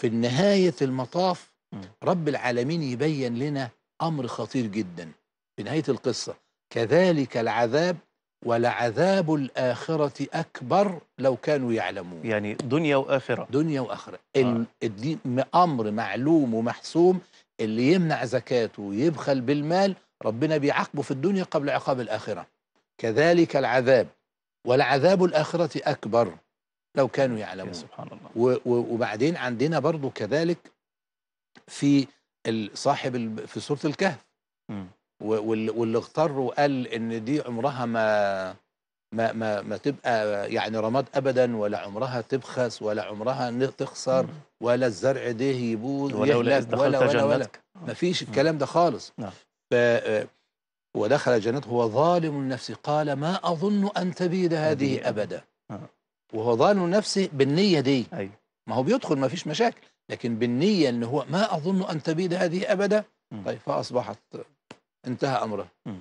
في نهاية المطاف رب العالمين يبين لنا أمر خطير جدا في نهاية القصة كذلك العذاب ولعذاب الآخرة أكبر لو كانوا يعلمون يعني دنيا وآخرة دنيا وآخرة آه. الدين أمر معلوم ومحسوم اللي يمنع زكاته ويبخل بالمال ربنا بيعاقبه في الدنيا قبل عقاب الآخرة كذلك العذاب ولعذاب الآخرة أكبر لو كانوا يعلمون سبحان الله وبعدين عندنا برضو كذلك في صاحب في سورة الكهف واللي اغتر وقال ان دي عمرها ما ما ما ما تبقى يعني رماد ابدا ولا عمرها تبخس ولا عمرها تخسر ولا الزرع ده يبوظ ولا ولا ولا, ولا ما فيش الكلام ده خالص نعم. ف آه، ودخل جنته هو ظالم النفس قال ما اظن ان تبيد هذه ابدا نعم. وهو ظان نفسه بالنية دي أيوة. ما هو بيدخل ما فيش مشاكل لكن بالنية ان هو ما أظن أن تبيد هذه أبدا م. طيب فأصبحت انتهى أمره م.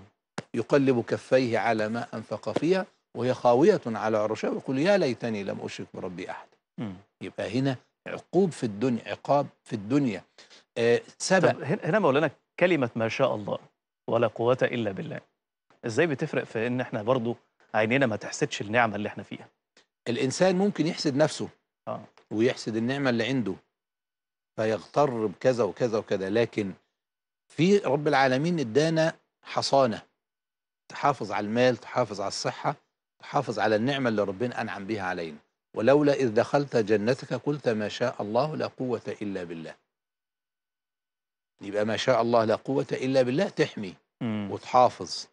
يقلب كفيه على ما أنفق فيها وهي خاوية على عرشها ويقول يا ليتني لم أشرك بربي أحد م. يبقى هنا عقوب في الدنيا عقاب في الدنيا آه سبب هنا مولانا كلمة ما شاء الله ولا قوة إلا بالله ازاي بتفرق في ان احنا برضو عينينا ما تحسدش النعمة اللي احنا فيها الانسان ممكن يحسد نفسه آه. ويحسد النعمه اللي عنده فيغتر بكذا وكذا وكذا لكن في رب العالمين ادانا حصانه تحافظ على المال تحافظ على الصحه تحافظ على النعمه اللي ربنا انعم بها علينا ولولا اذ دخلت جنتك قلت ما شاء الله لا قوه الا بالله يبقى ما شاء الله لا قوه الا بالله تحمي وتحافظ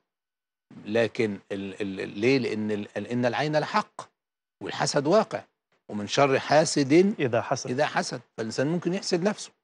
لكن ليه لان ان العين لحق والحسد واقع ومن شر حاسد إذا حسد إذا حسد فالإنسان ممكن يحسد نفسه